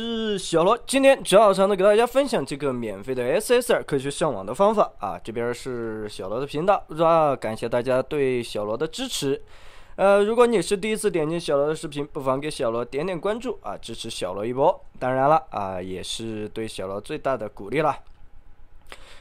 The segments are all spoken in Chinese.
是小罗，今天正好想呢给大家分享这个免费的 SSR 科学上网的方法啊。这边是小罗的频道，是、啊，感谢大家对小罗的支持。呃，如果你是第一次点进小罗的视频，不妨给小罗点点关注啊，支持小罗一波，当然了啊，也是对小罗最大的鼓励了。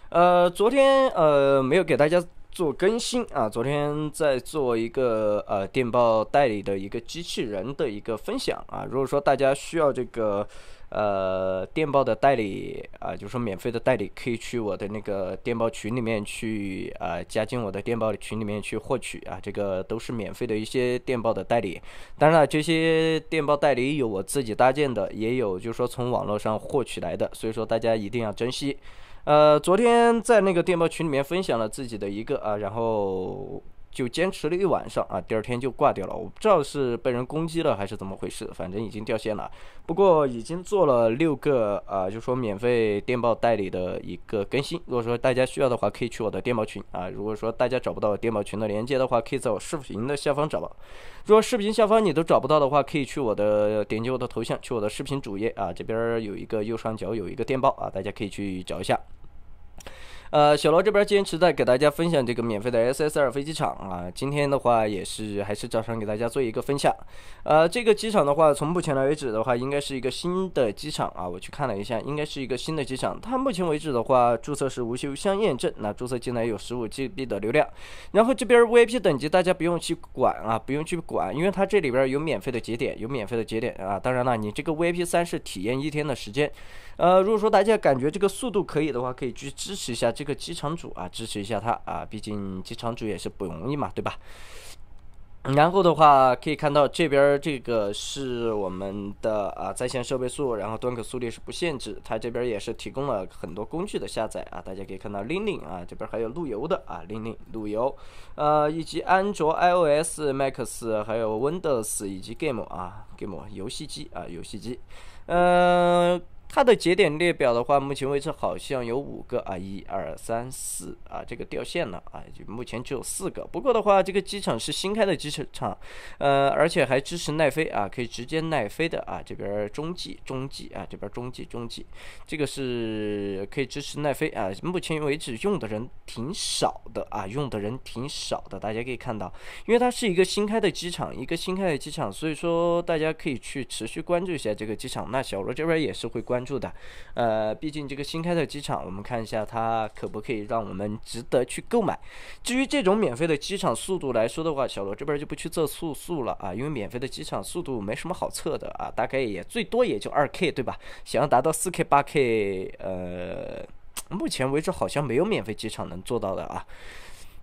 呃，昨天呃没有给大家。做更新啊！昨天在做一个呃电报代理的一个机器人的一个分享啊。如果说大家需要这个。呃，电报的代理啊，就是说免费的代理，可以去我的那个电报群里面去啊，加进我的电报群里面去获取啊，这个都是免费的一些电报的代理。当然了，这些电报代理有我自己搭建的，也有就是说从网络上获取来的，所以说大家一定要珍惜。呃，昨天在那个电报群里面分享了自己的一个啊，然后。就坚持了一晚上啊，第二天就挂掉了。我不知道是被人攻击了还是怎么回事，反正已经掉线了。不过已经做了六个啊，就说免费电报代理的一个更新。如果说大家需要的话，可以去我的电报群啊。如果说大家找不到电报群的连接的话，可以在我视频的下方找。到。如果视频下方你都找不到的话，可以去我的点击我的头像，去我的视频主页啊，这边有一个右上角有一个电报啊，大家可以去找一下。呃，小罗这边坚持在给大家分享这个免费的 SSR 飞机场啊。今天的话也是还是照常给大家做一个分享。呃，这个机场的话，从目前来为止的话，应该是一个新的机场啊。我去看了一下，应该是一个新的机场。它目前为止的话，注册是无邮箱验证，那注册进来有 15G B 的流量。然后这边 VIP 等级大家不用去管啊，不用去管，因为它这里边有免费的节点，有免费的节点啊。当然了，你这个 VIP 三是体验一天的时间。呃，如果说大家感觉这个速度可以的话，可以去支持一下。这个机场主啊，支持一下他啊，毕竟机场主也是不容易嘛，对吧？然后的话，可以看到这边这个是我们的啊在线设备数，然后端口速率是不限制，它这边也是提供了很多工具的下载啊，大家可以看到 Linlin 啊，这边还有路由的啊 i n 路由，呃以及安卓、iOS、m a x 还有 Windows 以及 Game 啊 Game 游戏机啊游戏机，呃。它的节点列表的话，目前为止好像有五个啊，一二三四啊，这个掉线了啊，就目前只有四个。不过的话，这个机场是新开的机场，呃，而且还支持耐飞啊，可以直接耐飞的啊，这边中继中继啊，这边中继中继，这个是可以支持耐飞啊。目前为止用的人挺少的啊，用的人挺少的，大家可以看到，因为它是一个新开的机场，一个新开的机场，所以说大家可以去持续关注一下这个机场。那小罗这边也是会关。关注的，呃，毕竟这个新开的机场，我们看一下它可不可以让我们值得去购买。至于这种免费的机场速度来说的话，小罗这边就不去测速速了啊，因为免费的机场速度没什么好测的啊，大概也最多也就二 K，对吧？想要达到四 K、八 K，呃，目前为止好像没有免费机场能做到的啊。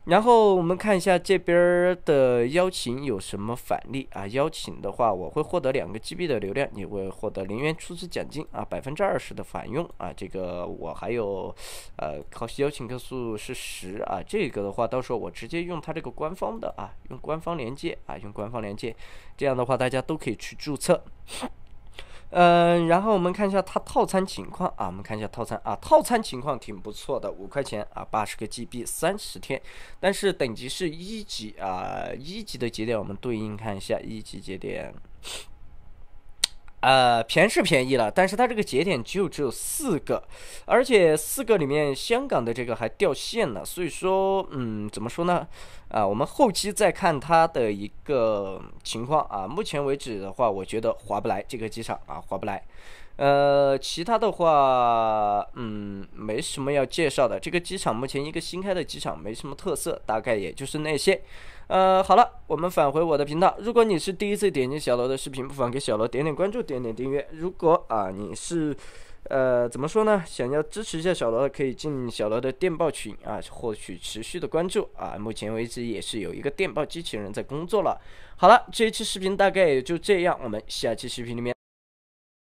然后我们看一下这边的邀请有什么返利啊？邀请的话，我会获得两个 G B 的流量，你会获得零元出资奖金啊，百分之二十的返佣啊。这个我还有，呃，考邀请个数是十啊。这个的话，到时候我直接用它这个官方的啊，用官方连接啊，用官方连接，这样的话大家都可以去注册。嗯，然后我们看一下它套餐情况啊，我们看一下套餐啊，套餐情况挺不错的，五块钱啊，八十个 GB，三十天，但是等级是一级啊，一级的节点，我们对应看一下一级节点。呃，便是便宜了，但是它这个节点就只有四个，而且四个里面香港的这个还掉线了，所以说，嗯，怎么说呢？啊，我们后期再看它的一个情况啊。目前为止的话，我觉得划不来，这个机场啊，划不来。呃，其他的话，嗯，没什么要介绍的。这个机场目前一个新开的机场，没什么特色，大概也就是那些。呃，好了，我们返回我的频道。如果你是第一次点击小罗的视频，不妨给小罗点点关注，点点订阅。如果啊，你是，呃，怎么说呢？想要支持一下小罗，可以进小罗的电报群啊，获取持续的关注啊。目前为止也是有一个电报机器人在工作了。好了，这一期视频大概也就这样，我们下期视频里面。